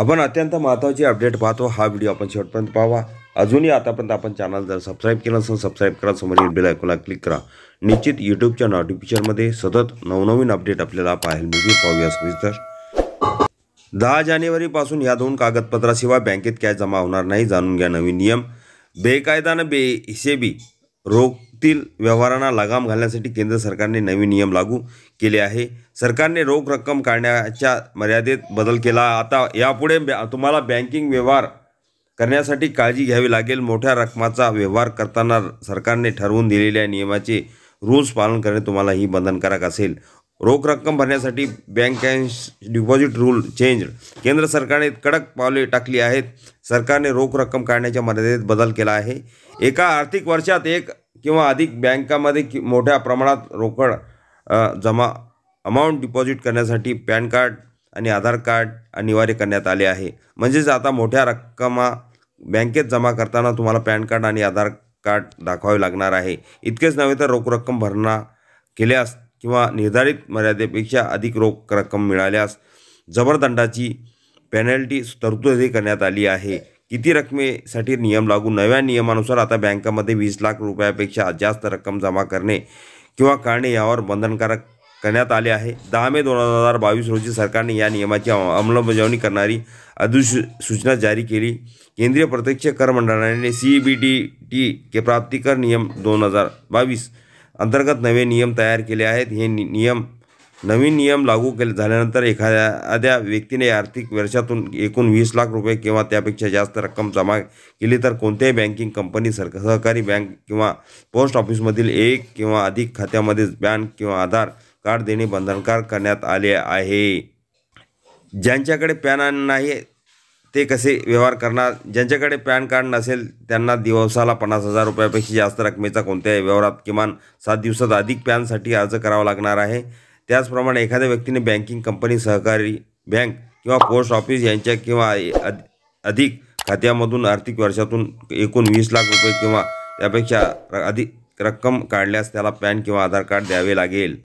आपण अत्यंत महत्त्वाची अपडेट पाहतो हा व्हिडिओ आपण शेवटपर्यंत पाहावा अजूनही आतापर्यंत आपण चॅनल जर सबस्क्राईब केलं असेल सबस्क्राईब करा समोर बेल आयकॉनला क्लिक करा निश्चित यूट्यूबच्या नोटिफिकेशनमध्ये सतत नवनवीन अपडेट आपल्याला पाहायला मिळतील पाहूया सविस्तर दहा जानेवारीपासून या दोन कागदपत्राशिवाय बँकेत कॅश जमा होणार नाही जाणून घ्या नवीन नियम बेकायदानं बेहिसेबी रोखतील व्यवहारांना लगाम घालण्यासाठी केंद्र सरकारने नवीन नियम लागू केले आहे सरकारने रोख रक्कम काढण्याच्या मर्यादेत बदल केला आता यापुढे बॅ तुम्हाला बँकिंग व्यवहार करण्यासाठी काळजी घ्यावी लागेल मोठ्या रकमाचा व्यवहार करताना सरकारने ठरवून दिलेल्या नियमाचे रूल्स पालन करणे तुम्हाला ही बंधनकारक असेल रोख रक्कम भरण्यासाठी बँक डिपॉझिट रूल चेंज केंद्र सरकारने कडक पावले टाकली आहेत सरकारने रोख रक्कम काढण्याच्या मर्यादेत बदल केला आहे एका आर्थिक वर्षात एक किंवा अधिक बँकामध्ये कि मोठ्या प्रमाणात रोकड जमा अमाऊंट डिपॉझिट करण्यासाठी पॅन कार्ड आणि आधार कार्ड अनिवार्य करण्यात आले आहे म्हणजेच आता मोठ्या रक्कमा बँकेत जमा करताना तुम्हाला पॅन कार्ड आणि आधार कार्ड दाखवावे लागणार आहे इतकेच नव्हे तर रोख रक्कम भरणा केल्यास किंवा निर्धारित मर्यादेपेक्षा अधिक रोख रक्कम मिळाल्यास जबरदंडाची पेनल्टी तरतूदही करण्यात आली आहे किती रकमेसाठी नियम लागू नव्या नियमानुसार आता बँकामध्ये वीस लाख रुपयापेक्षा जास्त रक्कम जमा करणे किंवा काढणे यावर बंधनकारक करण्यात आले आहे दहा मे दोन हजार बावीस रोजी सरकारने या नियमाची अंमलबजावणी करणारी अधिसूचना सूचना जारी केली केंद्रीय प्रत्यक्ष कर मंडळाने सी बी डी टी के प्राप्तिकर नियम दोन हजार बावीस अंतर्गत नवे नियम तयार केले आहेत हे नियम नवीन नियम लागू केले झाल्यानंतर एखाद्या व्यक्तीने आर्थिक वर्षातून एकूण वीस लाख रुपये किंवा त्यापेक्षा जास्त रक्कम जमा केली तर कोणत्याही बँकिंग कंपनी सर सहकारी बँक किंवा पोस्ट ऑफिसमधील एक किंवा अधिक खात्यामध्ये बँक किंवा आधार कार्ड देणे बंधनकारक करण्यात आले आहे ज्यांच्याकडे पॅन नाही ते कसे व्यवहार करणार ज्यांच्याकडे पॅन कार्ड नसेल त्यांना दिवसाला पन्नास हजार रुपयापेक्षा जास्त रकमेचा कोणत्याही व्यवहारात किमान सात दिवसात अधिक पॅनसाठी अर्ज करावा लागणार आहे त्याचप्रमाणे एखाद्या व्यक्तीने बँकिंग कंपनी सहकारी बँक किंवा पोस्ट ऑफिस यांच्या किंवा अधिक खात्यामधून आर्थिक वर्षातून एकूण वीस लाख रुपये किंवा त्यापेक्षा अधिक रक्कम काढल्यास त्याला पॅन किंवा आधार कार्ड द्यावे लागेल